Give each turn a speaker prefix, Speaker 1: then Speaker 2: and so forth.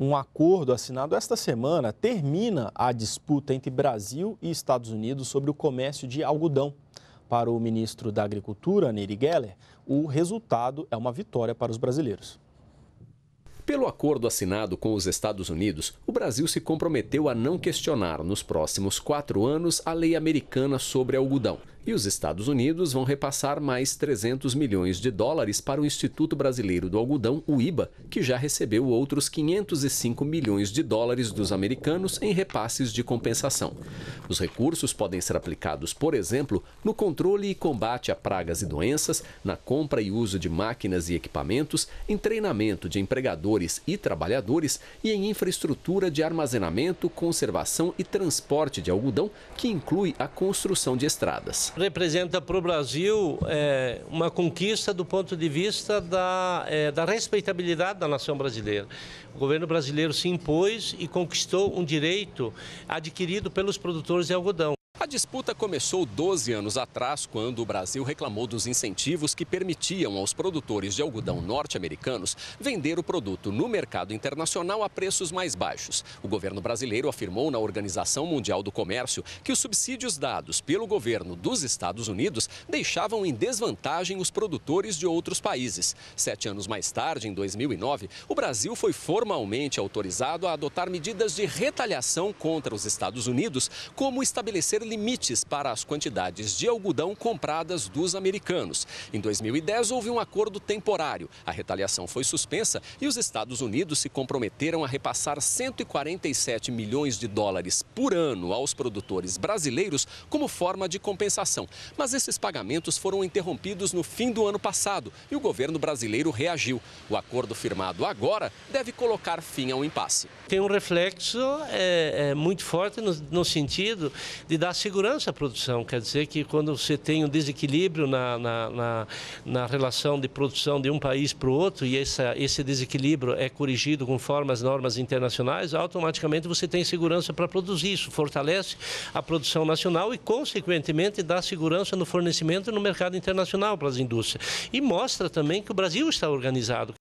Speaker 1: Um acordo assinado esta semana termina a disputa entre Brasil e Estados Unidos sobre o comércio de algodão. Para o ministro da Agricultura, Nery Geller, o resultado é uma vitória para os brasileiros.
Speaker 2: Pelo acordo assinado com os Estados Unidos, o Brasil se comprometeu a não questionar nos próximos quatro anos a lei americana sobre algodão, e os Estados Unidos vão repassar mais 300 milhões de dólares para o Instituto Brasileiro do Algodão, o IBA, que já recebeu outros 505 milhões de dólares dos americanos em repasses de compensação. Os recursos podem ser aplicados, por exemplo, no controle e combate a pragas e doenças, na compra e uso de máquinas e equipamentos, em treinamento de empregadores e trabalhadores e em infraestrutura de armazenamento, conservação e transporte de algodão, que inclui a construção de estradas
Speaker 3: representa para o Brasil é, uma conquista do ponto de vista da, é, da respeitabilidade da nação brasileira. O governo brasileiro se impôs e conquistou um direito adquirido pelos produtores de
Speaker 2: algodão. A disputa começou 12 anos atrás, quando o Brasil reclamou dos incentivos que permitiam aos produtores de algodão norte-americanos vender o produto no mercado internacional a preços mais baixos. O governo brasileiro afirmou na Organização Mundial do Comércio que os subsídios dados pelo governo dos Estados Unidos deixavam em desvantagem os produtores de outros países. Sete anos mais tarde, em 2009, o Brasil foi formalmente autorizado a adotar medidas de retaliação contra os Estados Unidos, como estabelecer limites para as quantidades de algodão compradas dos americanos. Em 2010, houve um acordo temporário. A retaliação foi suspensa e os Estados Unidos se comprometeram a repassar 147 milhões de dólares por ano aos produtores brasileiros como forma de compensação. Mas esses pagamentos foram interrompidos no fim do ano passado e o governo brasileiro reagiu. O acordo firmado agora deve colocar fim
Speaker 3: ao impasse. Tem um reflexo é, é, muito forte no, no sentido de dar segurança à produção, quer dizer que quando você tem um desequilíbrio na, na, na, na relação de produção de um país para o outro e essa, esse desequilíbrio é corrigido conforme as normas internacionais, automaticamente você tem segurança para produzir. Isso fortalece a produção nacional e, consequentemente, dá segurança no fornecimento no mercado internacional para as indústrias. E mostra também que o Brasil está organizado.